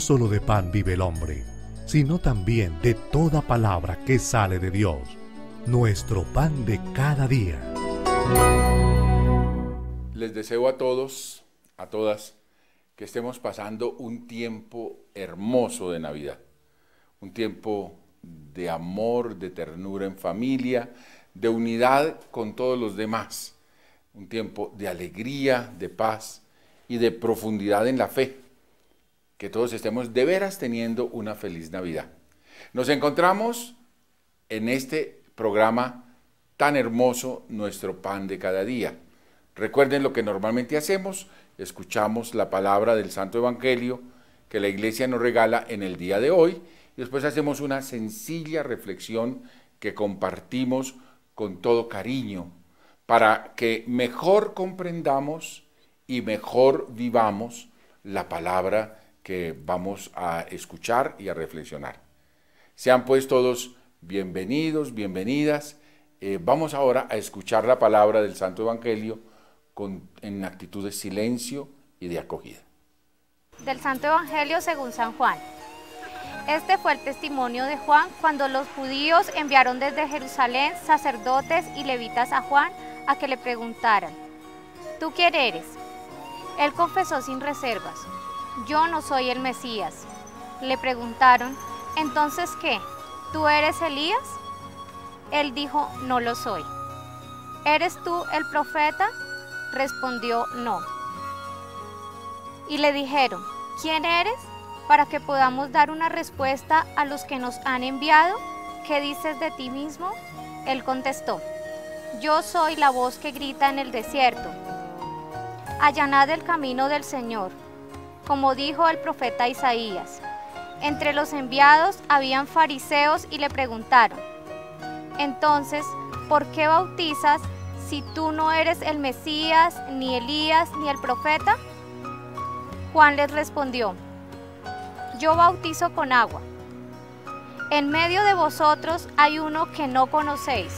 solo de pan vive el hombre, sino también de toda palabra que sale de Dios, nuestro pan de cada día. Les deseo a todos, a todas, que estemos pasando un tiempo hermoso de Navidad, un tiempo de amor, de ternura en familia, de unidad con todos los demás, un tiempo de alegría, de paz y de profundidad en la fe que todos estemos de veras teniendo una feliz Navidad. Nos encontramos en este programa tan hermoso, nuestro pan de cada día. Recuerden lo que normalmente hacemos, escuchamos la palabra del Santo Evangelio que la iglesia nos regala en el día de hoy y después hacemos una sencilla reflexión que compartimos con todo cariño para que mejor comprendamos y mejor vivamos la palabra que vamos a escuchar y a reflexionar. Sean pues todos bienvenidos, bienvenidas. Eh, vamos ahora a escuchar la palabra del Santo Evangelio en actitud de silencio y de acogida. Del Santo Evangelio según San Juan. Este fue el testimonio de Juan cuando los judíos enviaron desde Jerusalén sacerdotes y levitas a Juan a que le preguntaran, ¿tú quién eres? Él confesó sin reservas, yo no soy el Mesías. Le preguntaron, entonces qué, ¿tú eres Elías? Él dijo, no lo soy. ¿Eres tú el profeta? Respondió, no. Y le dijeron, ¿quién eres? Para que podamos dar una respuesta a los que nos han enviado. ¿Qué dices de ti mismo? Él contestó, yo soy la voz que grita en el desierto. Allanad el camino del Señor como dijo el profeta Isaías. Entre los enviados habían fariseos y le preguntaron, entonces, ¿por qué bautizas si tú no eres el Mesías, ni Elías, ni el profeta? Juan les respondió, yo bautizo con agua. En medio de vosotros hay uno que no conocéis,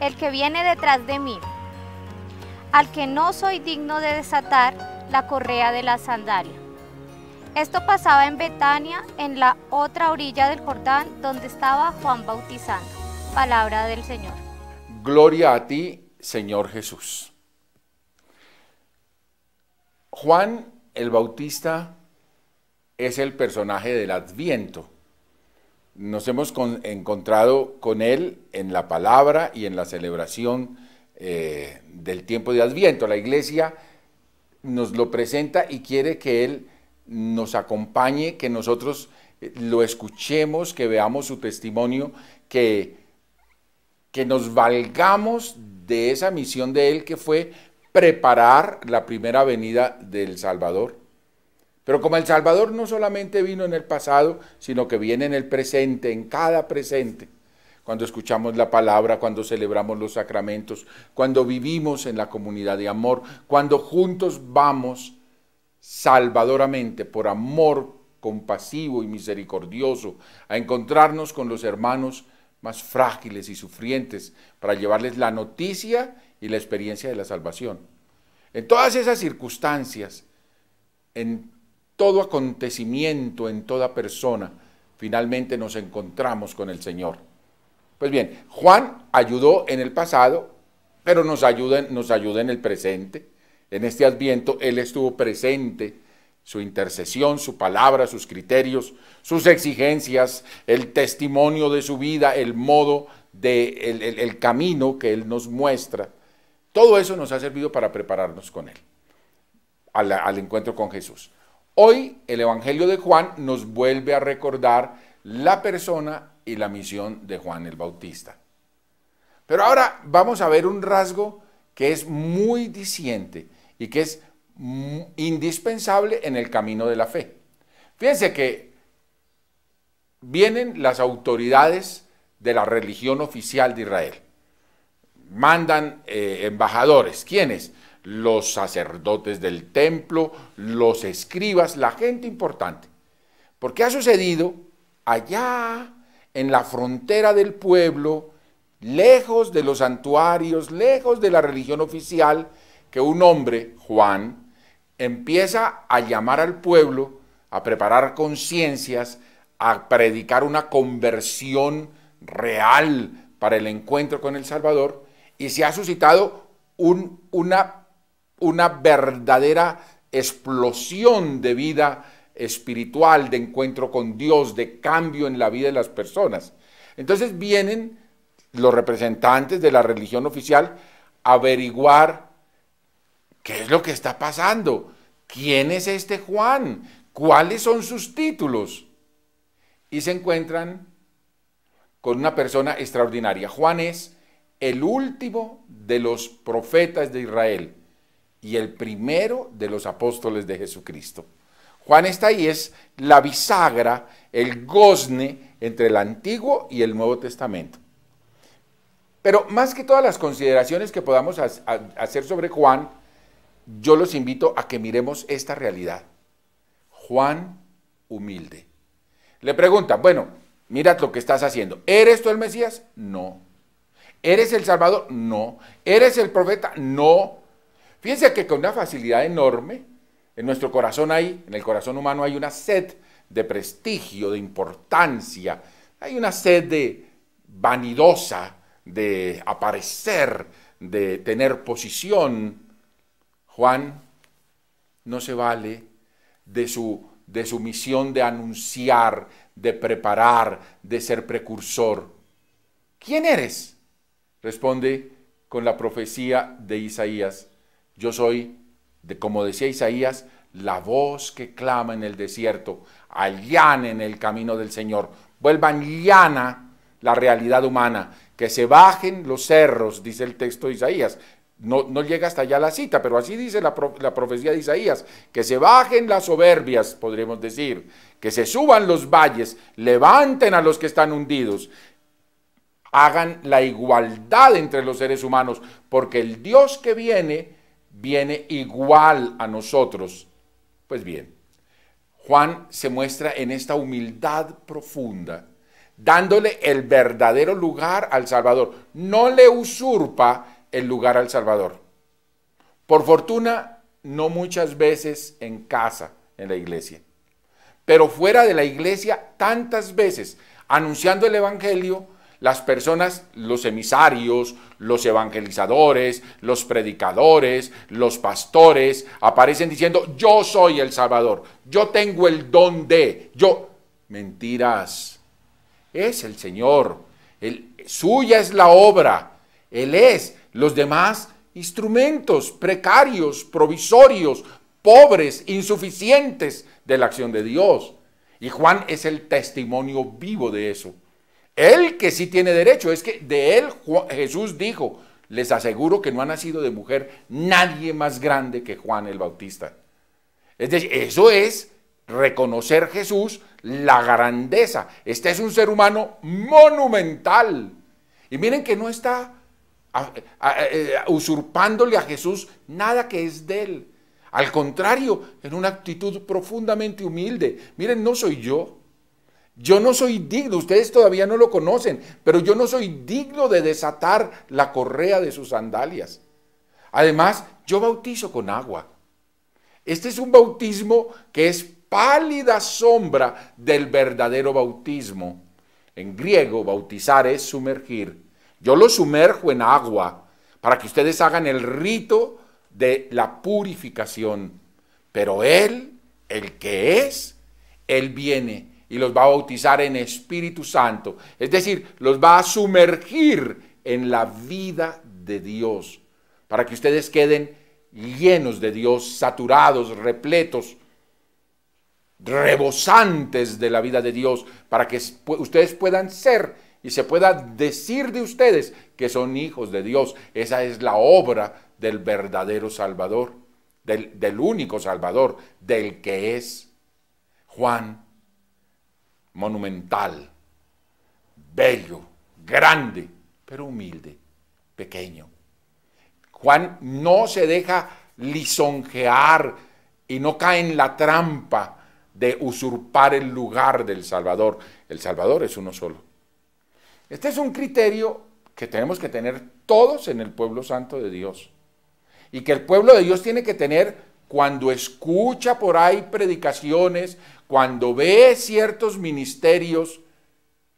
el que viene detrás de mí, al que no soy digno de desatar la correa de la sandalia. Esto pasaba en Betania, en la otra orilla del Jordán, donde estaba Juan bautizando. Palabra del Señor. Gloria a ti, Señor Jesús. Juan el Bautista es el personaje del Adviento. Nos hemos encontrado con él en la palabra y en la celebración eh, del tiempo de Adviento. La iglesia nos lo presenta y quiere que Él nos acompañe, que nosotros eh, lo escuchemos, que veamos su testimonio, que, que nos valgamos de esa misión de Él que fue preparar la primera venida del Salvador. Pero como el Salvador no solamente vino en el pasado, sino que viene en el presente, en cada presente cuando escuchamos la palabra, cuando celebramos los sacramentos, cuando vivimos en la comunidad de amor, cuando juntos vamos salvadoramente por amor compasivo y misericordioso a encontrarnos con los hermanos más frágiles y sufrientes para llevarles la noticia y la experiencia de la salvación. En todas esas circunstancias, en todo acontecimiento, en toda persona, finalmente nos encontramos con el Señor. Pues bien, Juan ayudó en el pasado, pero nos ayuda, nos en el presente. En este adviento Él estuvo presente, su intercesión, su palabra, sus criterios, sus exigencias, el testimonio de su vida, el modo, de, el, camino que Él nos muestra. Todo eso nos ha servido para prepararnos con Él, al, al encuentro con Jesús. Hoy el Evangelio de Juan nos vuelve a recordar la persona y la misión de Juan el Bautista. Pero ahora vamos a ver un rasgo que es muy disiente y que es mm, indispensable en el camino de la fe. Fíjense que vienen las autoridades de la religión oficial de Israel. Mandan eh, embajadores. ¿Quiénes? Los sacerdotes del templo, los escribas, la gente importante. Porque ha sucedido allá en la frontera del pueblo, lejos de los santuarios, lejos de la religión oficial, que un hombre, Juan, empieza a llamar al pueblo, a preparar conciencias, a predicar una conversión real para el encuentro con el Salvador, y se ha suscitado una, una verdadera explosión de vida espiritual, de encuentro con Dios, de cambio en la vida de las personas. Entonces vienen los representantes de la religión oficial a averiguar qué es lo que está pasando, quién es este Juan, cuáles son sus títulos. Y se encuentran con una persona extraordinaria. Juan es el último de los profetas de Israel y el primero de los apóstoles de Jesucristo. Juan está ahí, es la bisagra, el gozne entre el Antiguo y el Nuevo Testamento. Pero más que todas las consideraciones que podamos hacer sobre Juan, yo los invito a que miremos esta realidad. Juan humilde. Le preguntan, bueno, mira lo que estás haciendo. ¿Eres tú el Mesías? No. ¿Eres el Salvador? No. ¿Eres el profeta? No. Fíjense que con una facilidad enorme, en nuestro corazón hay, en el corazón humano hay una sed de prestigio, de importancia, hay una sed de vanidosa, de aparecer, de tener posición. Juan no se vale de su, de su misión de anunciar, de preparar, de ser precursor. ¿Quién eres? Responde con la profecía de Isaías. Yo soy como decía Isaías, la voz que clama en el desierto, allanen el camino del Señor, vuelvan llana la realidad humana, que se bajen los cerros, dice el texto de Isaías. No, llega hasta allá la cita, pero así dice la, la profecía de Isaías, que se bajen las soberbias, podríamos decir, que se suban los valles, levanten a los que están hundidos, hagan la igualdad entre los seres humanos, porque el Dios que viene viene igual a nosotros. Pues bien, Juan se muestra en esta humildad profunda, dándole el verdadero lugar al Salvador. No le usurpa el lugar al Salvador. Por fortuna, no muchas veces en casa, en la iglesia, pero fuera de la iglesia tantas veces, anunciando el Evangelio, las personas, los emisarios, los evangelizadores, los predicadores, los pastores, aparecen diciendo, yo soy el Salvador, yo tengo el don de, yo... Mentiras. Es el Señor. El, suya es la obra. Él es. Los demás instrumentos precarios, provisorios, pobres, insuficientes de la acción de Dios. Y Juan es el testimonio vivo de eso. Él que sí tiene derecho, es que de él Jesús dijo, les aseguro que no ha nacido de mujer nadie más grande que Juan el Bautista. Es decir, eso es reconocer Jesús la grandeza. Este es un ser humano monumental. Y miren que no está eh, usurpándole a Jesús nada que es de él. Al contrario, en una actitud profundamente humilde. Miren, no soy yo, yo no soy digno, ustedes todavía no lo conocen, pero yo no soy digno de desatar la correa de sus sandalias. Además, yo bautizo con agua. Este es un bautismo que es pálida sombra del verdadero bautismo. En griego, bautizar es sumergir. Yo lo sumerjo en agua para que ustedes hagan el rito de la purificación. Pero Él, el que es, Él viene y los va a bautizar en Espíritu Santo. Es decir, los va a sumergir en la vida de Dios, para que ustedes queden llenos de Dios, saturados, repletos, rebosantes de la vida de Dios, para que ustedes puedan ser y se pueda decir de ustedes que son hijos de Dios. Esa es la obra del verdadero Salvador, del, del único Salvador, del que es Juan monumental, bello, grande, pero humilde, pequeño. Juan no se deja lisonjear y no cae en la trampa de usurpar el lugar del Salvador. El Salvador es uno solo. Este es un criterio que tenemos que tener todos en el pueblo santo de Dios. Y que el pueblo de Dios tiene que tener cuando escucha por ahí predicaciones, cuando ve ciertos ministerios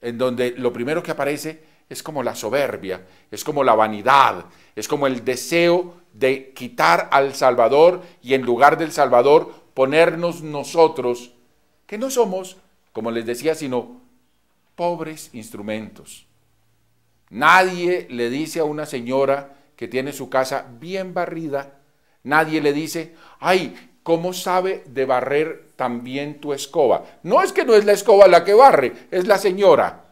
en donde lo primero que aparece es como la soberbia, es como la vanidad, es como el deseo de quitar al Salvador y en lugar del Salvador ponernos nosotros, que no somos, como les decía, sino pobres instrumentos. Nadie le dice a una señora que tiene su casa bien barrida, nadie le dice, ay, ¿Cómo sabe de barrer también tu escoba? No es que no es la escoba la que barre, es la señora.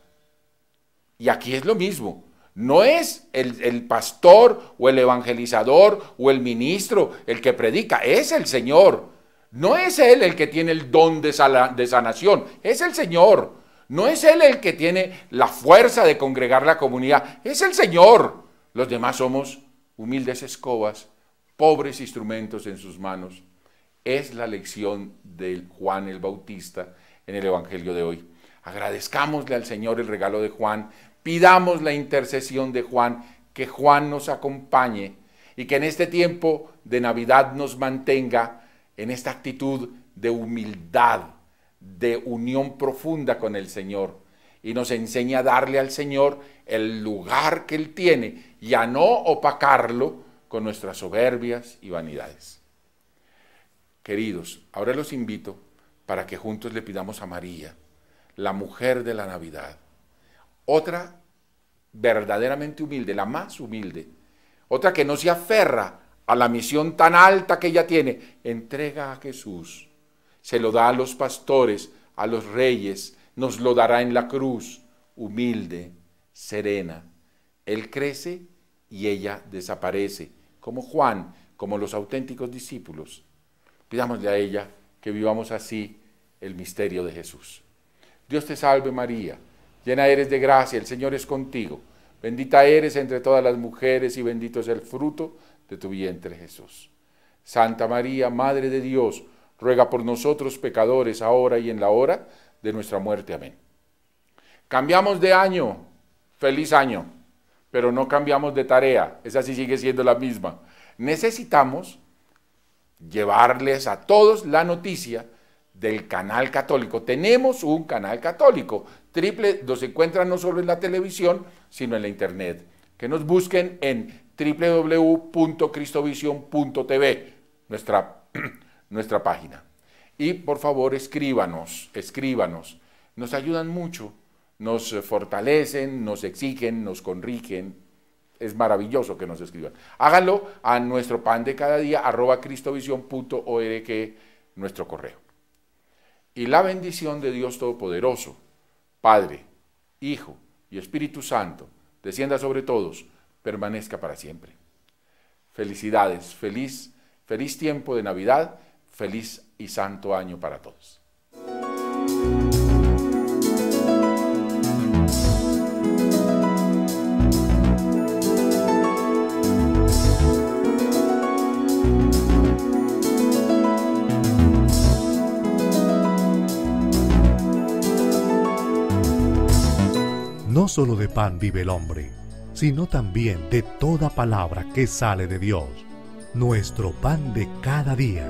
Y aquí es lo mismo. No es el, pastor o el evangelizador o el ministro el que predica, es el Señor. No es Él el que tiene el don de, sanación, es el Señor. No es Él el que tiene la fuerza de congregar la comunidad, es el Señor. Los demás somos humildes escobas, pobres instrumentos en sus manos es la lección de Juan el Bautista en el Evangelio de hoy. Agradezcámosle al Señor el regalo de Juan, pidamos la intercesión de Juan, que Juan nos acompañe y que en este tiempo de Navidad nos mantenga en esta actitud de humildad, de unión profunda con el Señor y nos enseñe a darle al Señor el lugar que Él tiene y a no opacarlo con nuestras soberbias y vanidades. Queridos, ahora los invito para que juntos le pidamos a María, la mujer de la Navidad, otra verdaderamente humilde, la más humilde, otra que no se aferra a la misión tan alta que ella tiene, entrega a Jesús, se lo da a los pastores, a los reyes, nos lo dará en la cruz, humilde, serena. Él crece y ella desaparece, como Juan, como los auténticos discípulos Pidámosle a ella que vivamos así el misterio de Jesús. Dios te salve María, llena eres de gracia, el Señor es contigo, bendita eres entre todas las mujeres y bendito es el fruto de tu vientre Jesús. Santa María, Madre de Dios, ruega por nosotros pecadores ahora y en la hora de nuestra muerte. Amén. Cambiamos de año, feliz año, pero no cambiamos de tarea, esa sí sigue siendo la misma. Necesitamos llevarles a todos la noticia del canal católico. Tenemos un canal católico. Triple nos encuentran no solo en la televisión, sino en la internet. Que nos busquen en www.cristovision.tv, nuestra, nuestra página. Y por favor escríbanos, escríbanos. Nos ayudan mucho, nos fortalecen, nos exigen, nos corrigen es maravilloso que nos escriban. Háganlo a nuestro pan de cada día, arroba cristovisión.org, nuestro correo. Y la bendición de Dios Todopoderoso, Padre, Hijo y Espíritu Santo, descienda sobre todos, permanezca para siempre. Felicidades, feliz, feliz tiempo de Navidad, feliz y santo año para todos. solo de pan vive el hombre, sino también de toda palabra que sale de Dios, nuestro pan de cada día.